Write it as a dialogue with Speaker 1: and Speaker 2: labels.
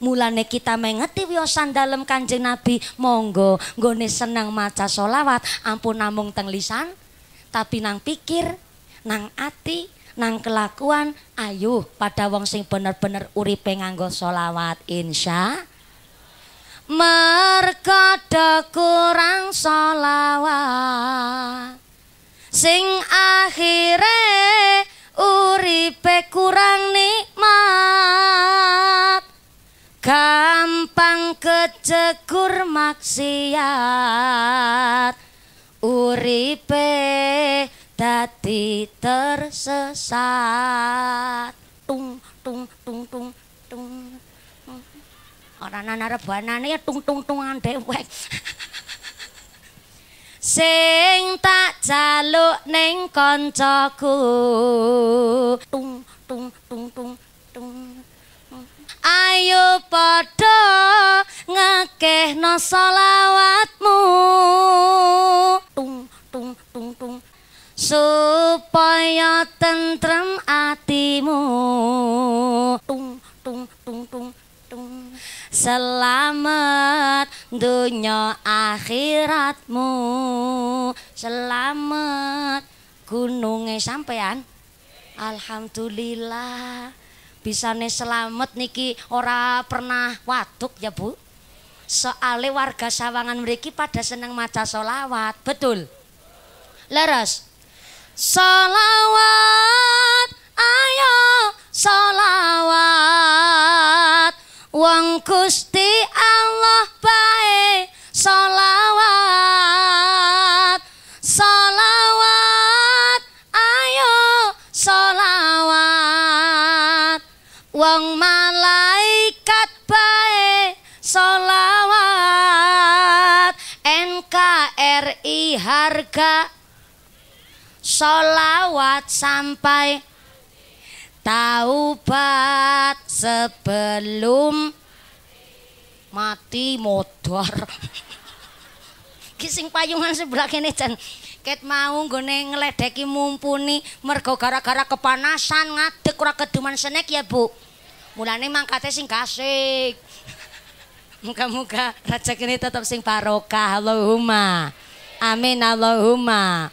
Speaker 1: mulane kita mengerti wiosan dalam kanjeng Nabi monggo gone seneng maca solawat ampun namung teng lisan tapi nang pikir nang ati nang kelakuan ayo pada wong sing bener-bener uripe nganggo solawat insya merkada kurang solawat sing akhire uripe kurang gampang kecekur maksiat uripe tadi tersesat tung tung tung tung tung orang orang rebanan ya tung tung tung, andewek sing tak jaluk neng koncoku tung ayo padha ngakehno selawatmu tung tung tung tung supaya tentrem atimu tung tung tung tung tung selamat dunya akhiratmu selamat gununge sampean alhamdulillah bisane selamat niki ora pernah waduk ya Bu. Soale warga Sawangan mereka pada seneng maca solawat, betul? Leres. Solawat, ayo solawat. Wong Gusti Allah RI harga Solawat sampai Taubat sebelum mati motor Kising payungan sebelah kene jan ket mau nggone ngeledeki mumpuni mergo gara-gara kepanasan ngadek ora keduman senek ya Bu. Mulane mangkate sing kasik. Muka-muka ini tetap sing barokah Allahumma. Amin Allahumma.